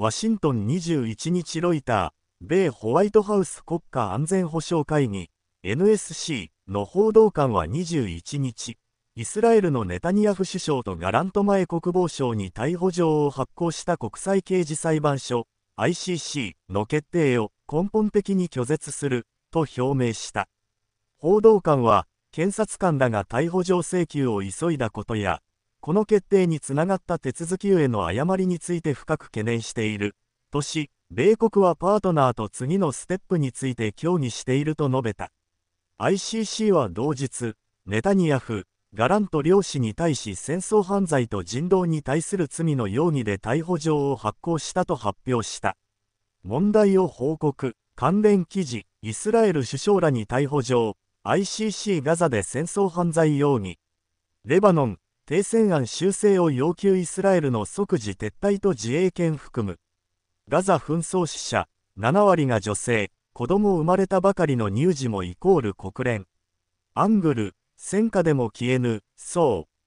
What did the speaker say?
ワシントン21日ロイター、米ホワイトハウス国家安全保障会議 NSC の報道官は21日、イスラエルのネタニヤフ首相とガラント前国防相に逮捕状を発行した国際刑事裁判所 ICC の決定を根本的に拒絶すると表明した。報道官は、検察官らが逮捕状請求を急いだことや、この決定につながった手続きへの誤りについて深く懸念しているとし、米国はパートナーと次のステップについて協議していると述べた。ICC は同日、ネタニヤフ、ガラント両氏に対し戦争犯罪と人道に対する罪の容疑で逮捕状を発行したと発表した。問題を報告、関連記事、イスラエル首相らに逮捕状、ICC ガザで戦争犯罪容疑、レバノン、停戦案修正を要求イスラエルの即時撤退と自衛権含むガザ紛争死者7割が女性子供生まれたばかりの乳児もイコール国連アングル戦火でも消えぬそう